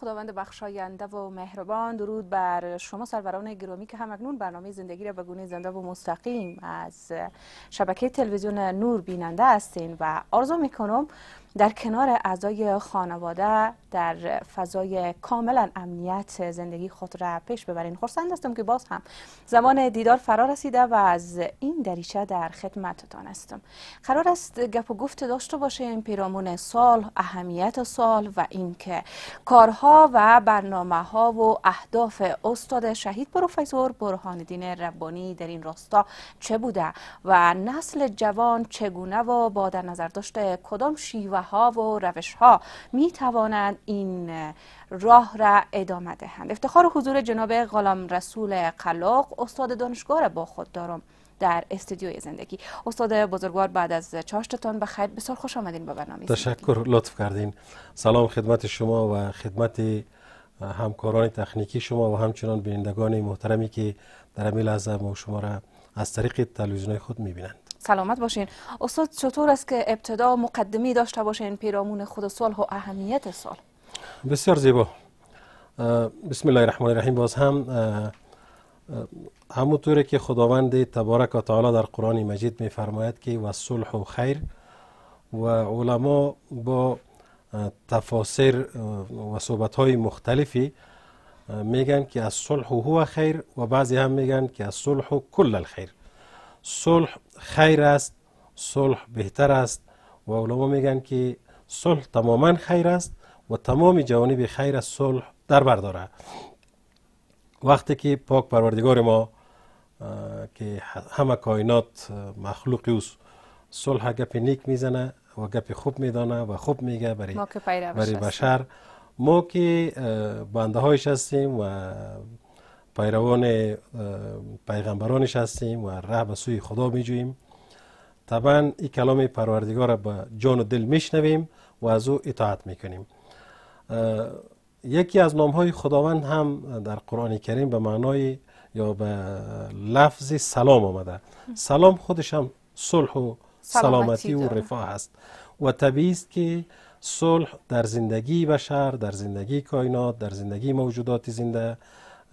خداوند بخشاینده و مهربان درود بر شما سروران گرامی که هم اکنون برنامه زندگی را به گونه زنده و مستقیم از شبکه تلویزیون نور بیننده هستین و آرزو میکنم در کنار اعضای خانواده در فضای کاملا امنیت زندگی خود را پیش ببرین خورسند هستم که باز هم زمان دیدار فرا رسیده و از این دریچه در خدمتتان هستم قرار است گپ و گفت داشته باشیم پیرامون سال اهمیت سال و اینکه کارها و برنامه ها و اهداف استاد شهید پروفسور برهان دین ربانی در این راستا چه بوده و نسل جوان چگونه و با در نظر داشته کدام شیوه ها و روش ها می توانند این راه را ادامه دهند افتخار حضور جناب غلام رسول قلق استاد دانشگاه را با خود دارم در استودیوی زندگی استاد بزرگوار بعد از چاشتتان بخیر بسیار خوش آمدین به برنامه تشکر لطف کردین سلام خدمت شما و خدمت همکاران تکنیکی شما و همچنان بینندگان محترمی که در امیل لحظه ما شما را از طریق تلویزیون خود میبینند سلامت باشین استاد چطور است که ابتدا مقدمی داشته باشین پیرامون خود صلح و اهمیت سال بسیار زیبا بسم الله الرحمن الرحیم باز هم همونطوره که خداوند تبارک و تعالی در قرآن مجید میفرماید که و صلح و خیر و علما با تفاسیر و صحبت های مختلفی میگن که از صلح هو خیر و بعضی هم میگن که از صلح کل الخیر صلح خیر است صلح بهتر است و علما میگن که صلح تماما خیر است و تمام جوانب خیر از صلح در بر داره وقتی که پاک پروردگار ما که همه کائنات مخلوق اوست صلح گپ نیک میزنه و گپ خوب میدانه و خوب میگه برای, برای بشر ما که بنده هایش هستیم و پیروان پیغمبرانش هستیم و ره به سوی خدا میجوییم طبعا این کلام پروردگار را به جان و دل میشنویم و از او اطاعت میکنیم یکی از نام های خداوند هم در قرآن کریم به معنای یا به لفظ سلام آمده سلام خودش هم صلح و سلامتی و رفاه است و طبیعی است که صلح در زندگی بشر در زندگی کائنات در زندگی موجودات زنده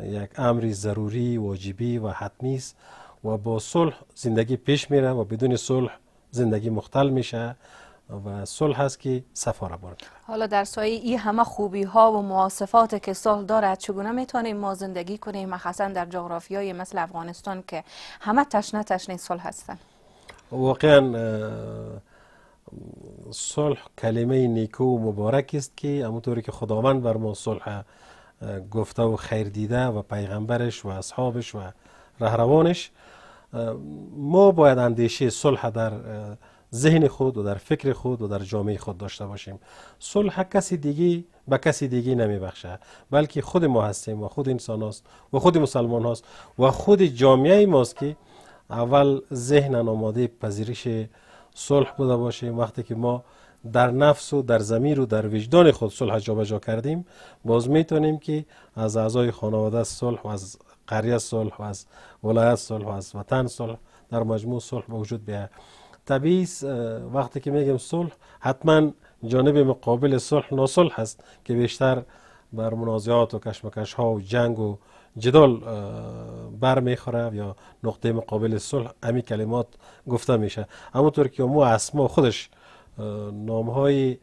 یک امری ضروری واجبی و حتمی است و با صلح زندگی پیش میره و بدون صلح زندگی مختل میشه و صلح هست که صفا را برد حالا در سایه ای همه خوبی ها و مواصفات که صلح دارد چگونه میتونیم ما زندگی کنیم مخصوصا در های مثل افغانستان که همه تشنه تشنه صلح هستن واقعا صلح کلمه نیکو و مبارک است که همونطوری که خداوند بر ما صلح گفته و خیر دیده و پیغمبرش و اصحابش و رهروانش ما باید اندیشه صلح در ذهن خود و در فکر خود و در جامعه خود داشته باشیم صلح کسی دیگی به کسی دیگی بخشه بلکه خود ما هستیم و خود انسان هاست و خود مسلمان هاست و خود جامعه ماست که اول ذهن آماده پذیرش صلح بوده باشیم وقتی که ما در نفس و در زمیر و در وجدان خود صلح جابجا کردیم باز میتونیم که از اعضای خانواده صلح و از قریه صلح و از ولایت صلح و از وطن صلح در مجموع صلح به وجود بیاید طبیعی وقتی که میگیم صلح حتما جانب مقابل صلح ناصلح هست که بیشتر بر منازعات و کشمکش ها و جنگ و جدال بر میخوره یا نقطه مقابل صلح امی کلمات گفته میشه طور که مو اسما خودش نام های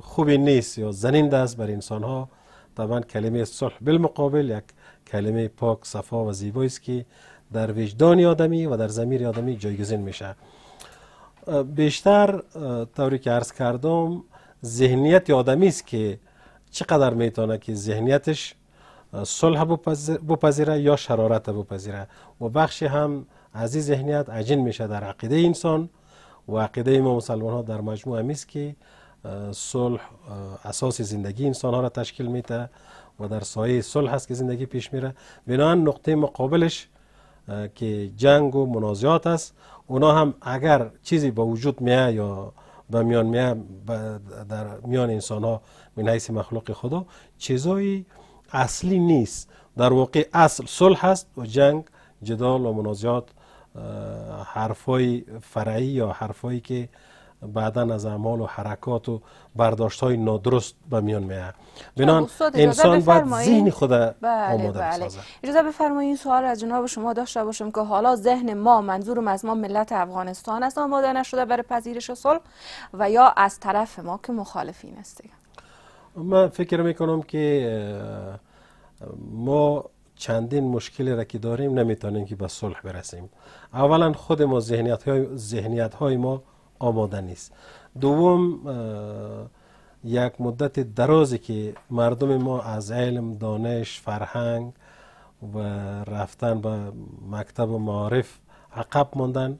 خوبی نیست یا زنین دست بر انسان ها طبعا کلمه صلح بالمقابل یک کلمه پاک صفا و زیبایی است که در وجدان آدمی و در زمیر آدمی جایگزین میشه بیشتر طوری که عرض کردم ذهنیت آدمی است که چقدر میتونه که ذهنیتش صلح بپذیره یا شرارت بپذیره و بخشی هم از این ذهنیت عجین میشه در عقیده انسان و عقیده ما مسلمان ها در مجموع همیست که صلح اساس زندگی انسان ها را تشکیل میده و در سایه صلح هست که زندگی پیش میره بنابراین نقطه مقابلش که جنگ و منازعات است اونا هم اگر چیزی با وجود میه یا به میان میه در میان انسان ها من حیث مخلوق خدا چیزایی اصلی نیست در واقع اصل صلح هست و جنگ جدال و منازعات حرفای فرعی یا حرفایی که بعدا از اعمال و حرکات و برداشت های نادرست به میان آید بنان خب، انسان باید ذهن خود بله، آماده بله. بسازه اجازه بفرمایید این سوال از جناب شما داشته باشم که حالا ذهن ما منظور از ما ملت افغانستان است آماده نشده برای پذیرش صلح و یا از طرف ما که مخالفین است من فکر می که ما چندین مشکلی را که داریم نمیتونیم که به صلح برسیم اولا خود ما ذهنیت های, ذهنیت ما آماده نیست دوم یک مدت درازی که مردم ما از علم دانش فرهنگ و رفتن به مکتب و معارف عقب ماندن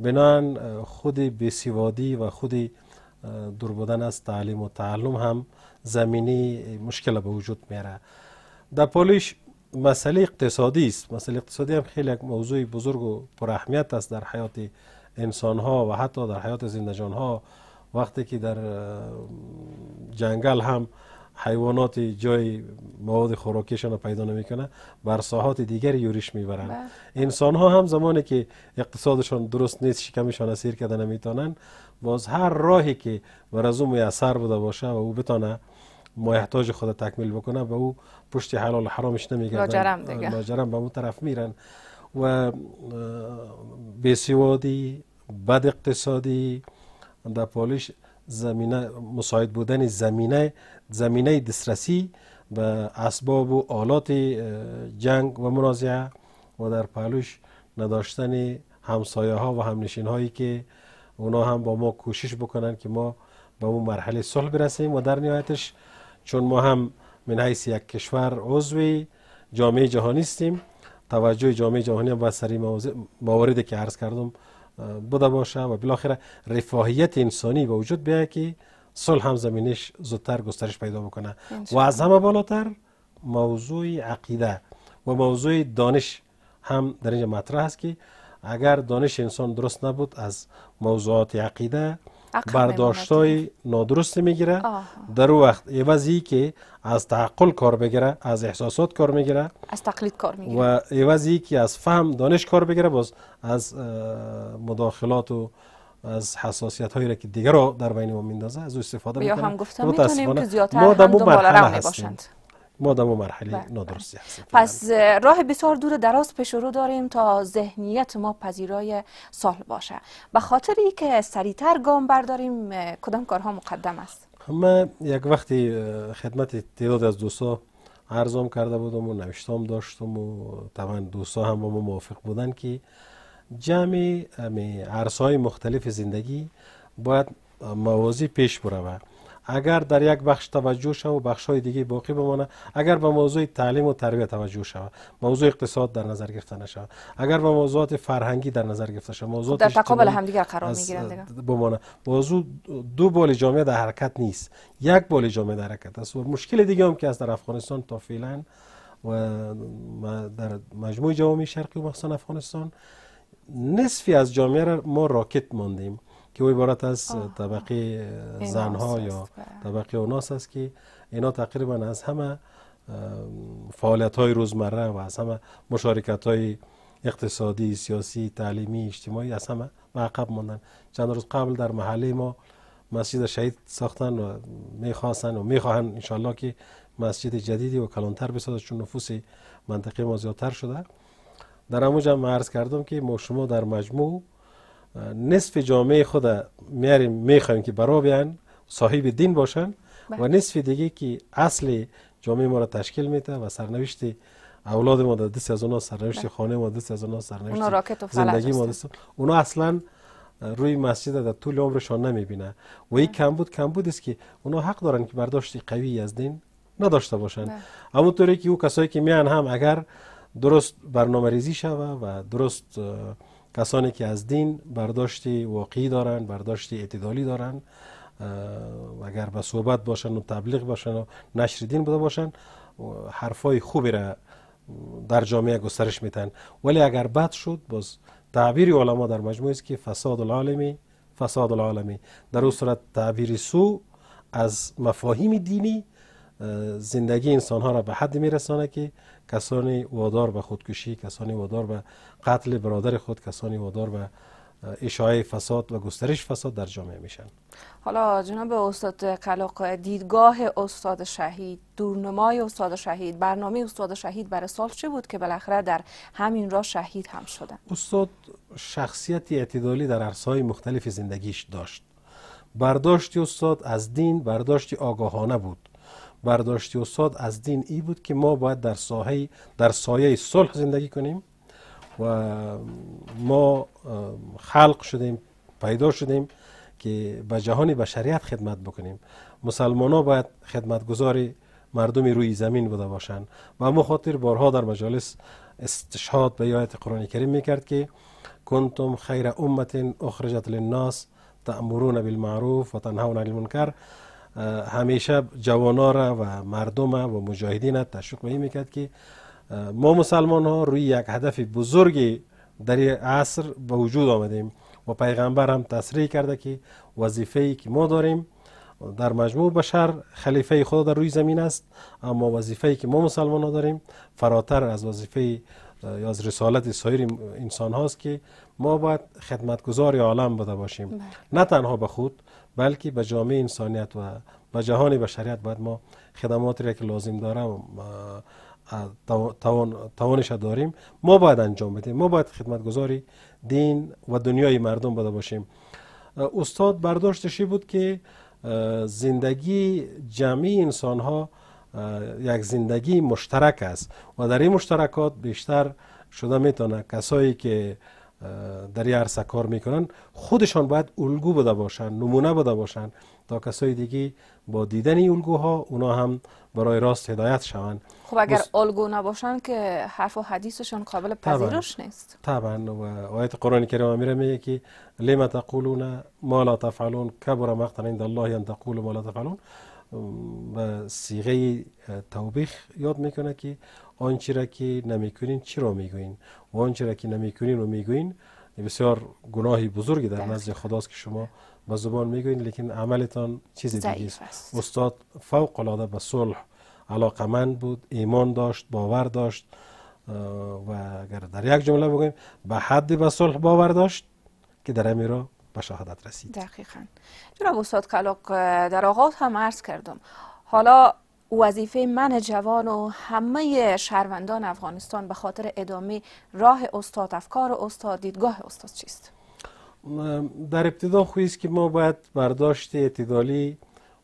بنان خود بسیوادی و خود دور بودن از تعلیم و تعلم هم زمینی مشکل به وجود میره. در پولیش مسئله اقتصادی است مسئله اقتصادی هم خیلی یک موضوع بزرگ و پر اهمیت است در حیات انسان ها و حتی در حیات زندجان ها وقتی که در جنگل هم حیوانات جای مواد خوراکیشان پیدا نمیکنه بر ساحات دیگر یورش میبرند. بله. انسان ها هم زمانی که اقتصادشان درست نیست شکمشان اسیر کرده نمیتونن باز هر راهی که بر از او میسر بوده باشه و او بتانه ما خود تکمیل بکنه به او پشت حلال حرامش نمیگردن لاجرم دیگه لاجرم به اون طرف میرن و بسیوادی، بد اقتصادی در پالش زمینه مساعد بودن زمینه زمینه دسترسی به اسباب و آلات جنگ و منازعه و در پالوش نداشتن همسایه ها و همنشین هایی که اونا هم با ما کوشش بکنن که ما به اون مرحله صلح برسیم و در نهایتش چون ما هم من حیث یک کشور عضو جامعه جهانی هستیم توجه جامعه جهانی هم سری مواردی که عرض کردم بوده باشه و بالاخره رفاهیت انسانی به وجود بیاد که صلح هم زمینش زودتر گسترش پیدا بکنه و از همه بالاتر موضوع عقیده و موضوع دانش هم در اینجا مطرح است که اگر دانش انسان درست نبود از موضوعات عقیده برداشتای نادرست میگیره در وقت ایوازی که از تعقل کار بگیره از احساسات کار میگیره از تقلید کار میگیره و ایوازی که از فهم دانش کار بگیره باز از مداخلات و از حساسیت هایی را که دیگر را در بین ما میندازه از او استفاده میکنه یا هم گفتم میتونیم که زیادتر هم دنبال ما در مرحله بله. نادرستی هستیم پس راه بسیار دور دراز پیش داریم تا ذهنیت ما پذیرای سال باشه به خاطر ای که سریعتر گام برداریم کدام کارها مقدم است من یک وقتی خدمت تعداد از دوستا عرضم کرده بودم و نوشتام داشتم و طبعا دوستا هم با ما موافق بودن که جمع عرصه های مختلف زندگی باید موازی پیش بروه اگر در یک بخش توجه شود و بخش های دیگه باقی بمانه اگر به موضوع تعلیم و تربیت توجه شود موضوع اقتصاد در نظر گرفته نشود اگر به موضوعات فرهنگی در نظر گرفته شود خب در تقابل همدیگه قرار میگیرند بمانه موضوع دو بال جامعه در حرکت نیست یک بال جامعه در حرکت است و مشکل دیگه هم که از در افغانستان تا فعلا و در مجموع جامعه شرقی و افغانستان نصفی از جامعه را ما راکت ماندیم که او عبارت از طبقه زنها یا بله. طبقه اوناس است که اینا تقریبا از همه فعالیت های روزمره و از همه مشارکت های اقتصادی، سیاسی، تعلیمی، اجتماعی از همه معقب ماندن چند روز قبل در محله ما مسجد شهید ساختن و میخواستن و میخواهن انشالله که مسجد جدیدی و کلانتر بسازد چون نفوس منطقه ما زیادتر شده در اموج هم عرض کردم که ما شما در مجموع نصف جامعه خود میاریم میخوایم که برا بیان صاحب دین باشن و بله. نصف دیگه که اصلی جامعه ما را تشکیل میده و سرنوشت اولاد ما در دست از اونا سرنوشت بله. خانه ما دست از اونا سرنوشت زندگی ما دست اونا اصلا روی مسجد در طول عمرشان نمیبینه و این بله. کم بود است که اونا حق دارن که برداشتی قوی از دین نداشته باشن اما طوری که او کسایی که میان هم اگر درست برنامه ریزی شوه و درست کسانی که از دین برداشت واقعی دارن برداشت اعتدالی دارن و اگر به صحبت باشن و تبلیغ باشن و نشر دین بوده باشن حرفای خوبی را در جامعه گسترش میتن ولی اگر بد شد باز تعبیر علما در مجموعه است که فساد العالمی فساد العالمی در اون صورت تعبیر سو از مفاهیم دینی زندگی انسان ها را به حد میرسانه که کسانی وادار به خودکشی کسانی وادار به قتل برادر خود کسانی وادار به اشاعه فساد و گسترش فساد در جامعه میشن حالا جناب استاد قلاق دیدگاه استاد شهید دورنمای استاد شهید برنامه استاد شهید برای سال چه بود که بالاخره در همین را شهید هم شدن استاد شخصیت اعتدالی در عرصه‌های مختلف زندگیش داشت برداشت استاد از دین برداشت آگاهانه بود برداشتی استاد از دین ای بود که ما باید در ساحه در سایه صلح زندگی کنیم و ما خلق شدیم پیدا شدیم که به جهان بشریت خدمت بکنیم مسلمان ها باید خدمتگزار مردم روی زمین بوده باشند و ما خاطر بارها در مجالس استشهاد به آیت قرآن کریم میکرد که کنتم خیر امت اخرجت للناس تأمرون بالمعروف و تنهون عن المنکر همیشه جوانا و مردم و مجاهدین را تشویق به میکرد که ما مسلمان ها روی یک هدف بزرگی در عصر به وجود آمدیم و پیغمبر هم تصریح کرده که وظیفه ای که ما داریم در مجموع بشر خلیفه خدا در روی زمین است اما وظیفه ای که ما مسلمان ها داریم فراتر از وظیفه یا از رسالت سایر انسان هاست که ما باید خدمتگزار عالم بوده باشیم بله. نه تنها به خود بلکه به جامعه انسانیت و به جهان بشریت باید ما خدمات را که لازم دارم توانش داریم ما باید انجام بدیم ما باید خدمتگذاری دین و دنیای مردم بده باشیم استاد برداشتشی بود که زندگی جمعی انسان ها یک زندگی مشترک است و در این مشترکات بیشتر شده میتونه کسایی که در یه عرصه کار میکنن خودشان باید الگو بوده باشن نمونه بوده باشن تا کسای دیگه با دیدن این الگوها اونا هم برای راست هدایت شوند خب اگر بس... الگو نباشن که حرف و حدیثشان قابل پذیرش نیست طبعا و آیت قرآن کریم امیره میگه که لما تقولون ما لا تفعلون کبر مقتن عند الله ان تقولوا ما لا تفعلون و سیغه توبیخ یاد میکنه که آنچه را که نمیکنین چرا میگوین و آنچه را که نمیکنین و میگوین بسیار گناهی بزرگی در نزد خداست که شما به زبان میگوین لیکن عملتان چیز دیگه است استاد فوق العاده به صلح علاقمند بود ایمان داشت باور داشت و اگر در یک جمله بگویم به حد به صلح باور داشت که در امیرا به شهادت رسید دقیقا جناب استاد کلاق در آغاز هم عرض کردم حالا وظیفه من جوان و همه شهروندان افغانستان به خاطر ادامه راه استاد افکار استاد دیدگاه استاد چیست در ابتدا خویست که ما باید برداشت اعتدالی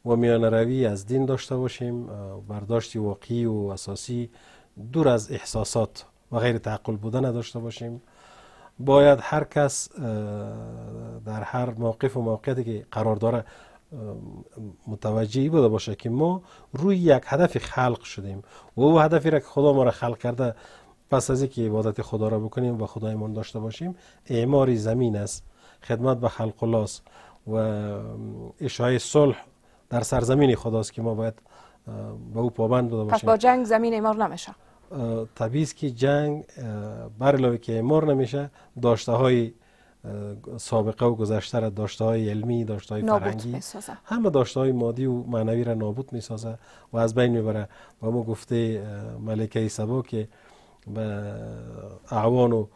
و میان روی از دین داشته باشیم برداشت واقعی و اساسی دور از احساسات و غیر تعقل بودن داشته باشیم باید هر کس در هر موقف و موقعیتی که قرار داره متوجه بوده باشه که ما روی یک هدف خلق شدیم و او هدفی را که خدا ما را خلق کرده پس از اینکه عبادت خدا را بکنیم و خدایمان داشته باشیم اعمار زمین است خدمت به خلق الله است و اشای صلح در سرزمین خداست که ما باید به با او پابند بوده باشیم پس با جنگ زمین اعمار نمیشه تبیز که جنگ برلاوی که امار نمیشه داشته های سابقه و گذشته را داشته های علمی داشته های فرهنگی همه داشته های مادی و معنوی را نابود میسازه و از بین میبره و ما گفته ملکه سبا که به اعوان و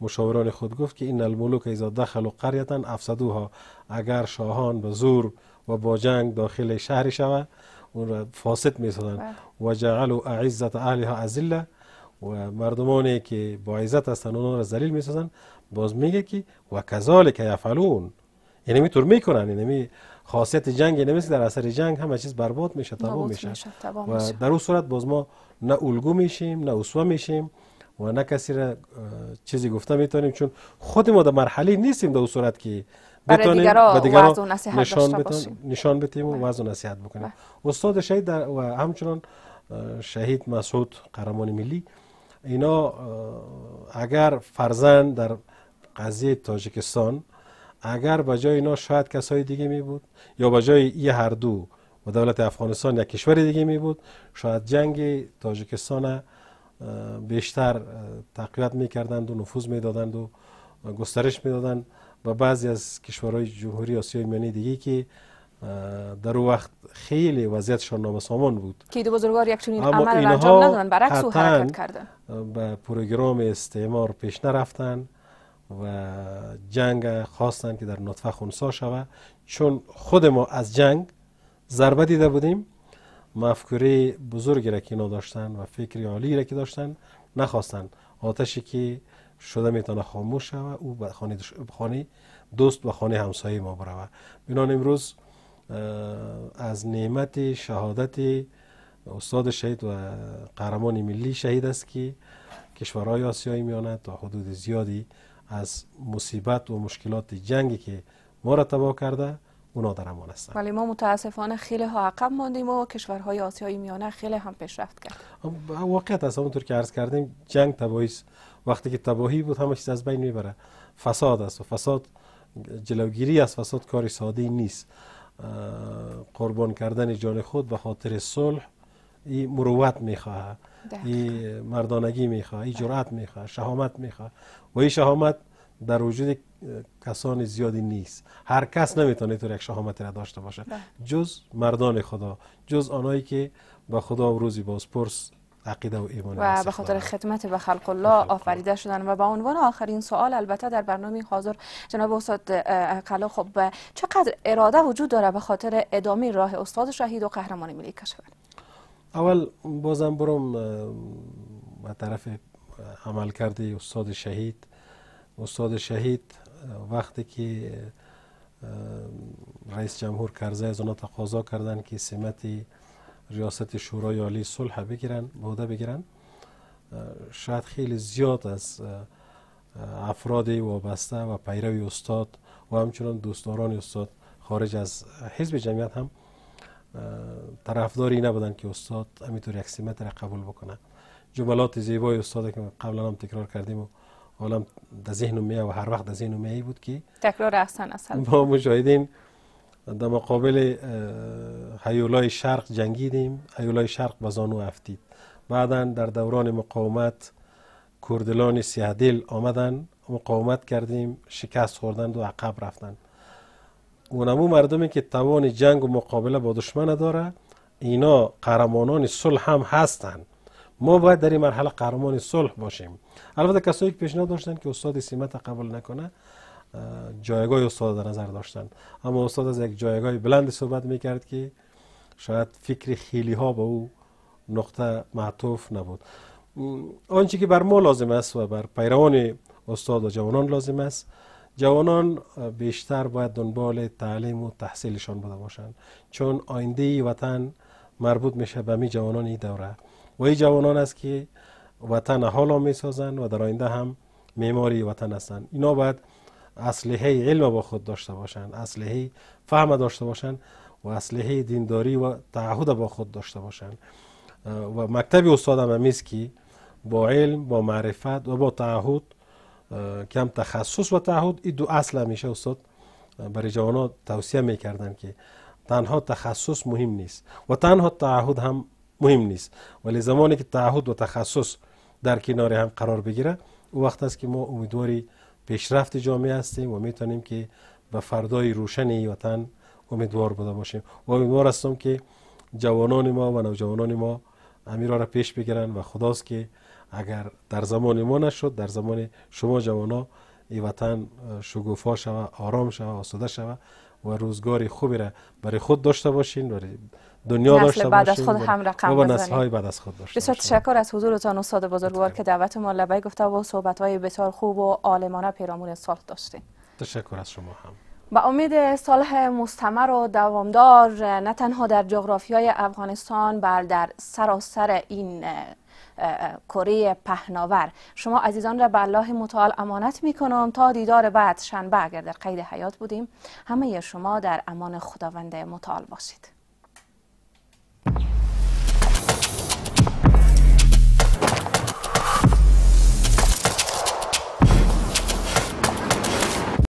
مشاوران خود گفت که این الملوک ایزا دخل و قریتن افسدوها اگر شاهان به زور و با جنگ داخل شهر شود اون را فاسد می سازند بله. و جعلوا اعزت اهلها ازله و مردمانی که با عزت هستند اونها را ذلیل می باز میگه که و کذالک یفعلون یعنی, یعنی می طور میکنن یعنی خاصیت جنگ یعنی در اثر جنگ همه چیز برباد میشه تباه میشه و در اون صورت باز ما نه الگو میشیم نه اسوه میشیم و نه کسی را چیزی گفته میتونیم چون خود ما در مرحله نیستیم در اون صورت که برای و نشان بتیم نشان بتیم و بله. وعظ نصیحت بکنیم بله. استاد شهید در و همچنان شهید مسعود قهرمان ملی اینا اگر فرزند در قضیه تاجیکستان اگر به جای اینا شاید کسای دیگه می بود یا به جای ای هر دو و دولت افغانستان یک کشور دیگه می بود شاید جنگ تاجیکستان بیشتر تقویت می و نفوذ می و گسترش می و بعضی از کشورهای جمهوری آسیای میانه دیگه که در او وقت خیلی وضعیتشان نابسامان بود که دو بزرگوار یک چنین عمل انجام ندادن برعکس حرکت کرده به پروگرام استعمار پیش نرفتن و جنگ خواستن که در نطفه خونسا شود چون خود ما از جنگ ضربه دیده بودیم مفکوره بزرگی را که اینا داشتن و فکری عالی را که داشتن نخواستن آتشی که شده میتونه خاموش شوه او به خانه, دوست و خانه همسایه ما بروه بینان امروز از نعمت شهادت استاد شهید و قهرمان ملی شهید است که کشورهای آسیایی میانه تا حدود زیادی از مصیبت و مشکلات جنگی که ما را تباه کرده اونا در امان هستند ولی ما متاسفانه خیلی ها عقب ماندیم و کشورهای آسیایی میانه خیلی هم پیشرفت کرد واقعیت است همونطور که عرض کردیم جنگ تباهی وقتی که تباهی بود همه چیز از بین میبره فساد است و فساد جلوگیری از فساد کار ساده نیست قربان کردن جان خود به خاطر صلح این مروت میخواه این مردانگی میخواه این جرأت میخواه شهامت میخواه و این شهامت در وجود کسان زیادی نیست هر کس نمیتونه تو یک شهامت را داشته باشه بله. جز مردان خدا جز آنهایی که به خدا و روزی بازپرس عقیده و ایمان و به خاطر خدمت به خلق الله آفریده شدن و به عنوان آخرین سوال البته در برنامه حاضر جناب استاد قلا خب چقدر اراده وجود داره به خاطر ادامه راه استاد شهید و قهرمان ملی کشور اول بازم برم به طرف عمل کرده استاد شهید استاد شهید وقتی که رئیس جمهور کرزه از اونا تقاضا کردن که سمت ریاست شورای عالی صلح بگیرن بوده بگیرن شاید خیلی زیاد از افراد وابسته و پیروی استاد و همچنان دوستداران استاد خارج از حزب جمعیت هم طرفداری نبودن که استاد همینطور یک سمت را قبول بکنه جملات زیبای استاد که قبلا هم تکرار کردیم و حالا در ذهن میه و هر وقت در ذهن میه بود که تکرار احسن اصلا ما مشاهدین در مقابل هیولای شرق جنگیدیم هیولای شرق به زانو افتید بعدا در دوران مقاومت کردلان سیهدل آمدن مقاومت کردیم شکست خوردند و عقب رفتند اونمو مردمی که توان جنگ و مقابله با دشمن داره اینا قهرمانان صلح هم هستند ما باید در این مرحله قهرمان صلح باشیم البته کسایی که پیشنهاد داشتن که استاد سیمت قبول نکنه جایگاه استاد در نظر داشتن اما استاد از یک جایگاه بلند صحبت میکرد که شاید فکر خیلی ها به او نقطه معطوف نبود آنچه که بر ما لازم است و بر پیروان استاد و جوانان لازم است جوانان بیشتر باید دنبال تعلیم و تحصیلشان بوده باشند چون آینده وطن مربوط میشه به می جوانان این دوره و این جوانان است که وطن حالا می و در آینده هم معماری وطن هستند اینا باید اسلحه علم با خود داشته باشند اسلحه فهم داشته باشند و اسلحه دینداری و تعهد با خود داشته باشند و مکتب استادم همیست که با علم با معرفت و با تعهد کم تخصص و تعهد این دو اصل میشه استاد برای جوانان توصیه میکردن که تنها تخصص مهم نیست و تنها تعهد هم مهم نیست ولی زمانی که تعهد و تخصص در کنار هم قرار بگیره او وقت است که ما امیدواری پیشرفت جامعه هستیم و میتونیم که به فردای روشنی وطن امیدوار بوده باشیم و امیدوار هستم که جوانان ما و نوجوانان ما امیرا را پیش بگیرن و خداست که اگر در زمان ما نشد در زمان شما جوانا این وطن شگوفا شوه آرام شوه آسوده شوه و روزگاری خوبی را برای خود داشته باشین برای دنیا داشته بعد از خود هم رقم و نسل های بعد از خود داشته بسیار تشکر از حضورتان استاد بزرگوار که دعوت ما لبه گفته و صحبت های بسیار خوب و عالمانه پیرامون سال داشتین تشکر از شما هم با امید صلح مستمر و دوامدار نه تنها در جغرافیای افغانستان بل در سراسر این کره پهناور شما عزیزان را به الله متعال امانت می کنم تا دیدار بعد شنبه اگر در قید حیات بودیم همه شما در امان خداوند متعال باشید